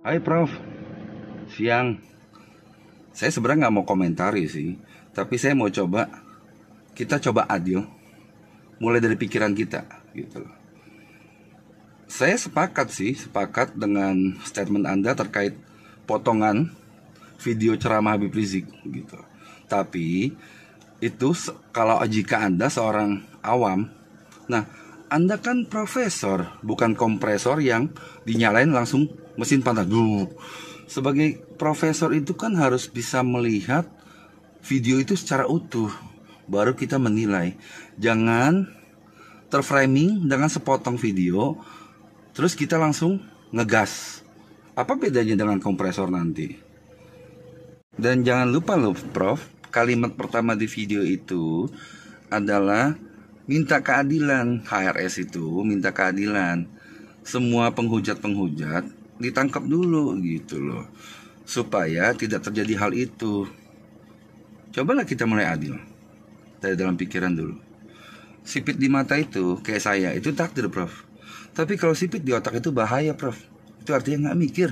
Hai Prof, siang. Saya sebenarnya nggak mau komentari sih, tapi saya mau coba kita coba adil, mulai dari pikiran kita gitu Saya sepakat sih, sepakat dengan statement Anda terkait potongan video ceramah Habib Rizik gitu. Tapi itu kalau jika Anda seorang awam, nah Anda kan profesor, bukan kompresor yang dinyalain langsung mesin pantat. bu sebagai profesor itu kan harus bisa melihat video itu secara utuh baru kita menilai jangan terframing dengan sepotong video terus kita langsung ngegas apa bedanya dengan kompresor nanti dan jangan lupa loh prof kalimat pertama di video itu adalah minta keadilan HRS itu minta keadilan semua penghujat-penghujat ditangkap dulu gitu loh supaya tidak terjadi hal itu cobalah kita mulai adil dari dalam pikiran dulu sipit di mata itu kayak saya itu takdir prof tapi kalau sipit di otak itu bahaya prof itu artinya nggak mikir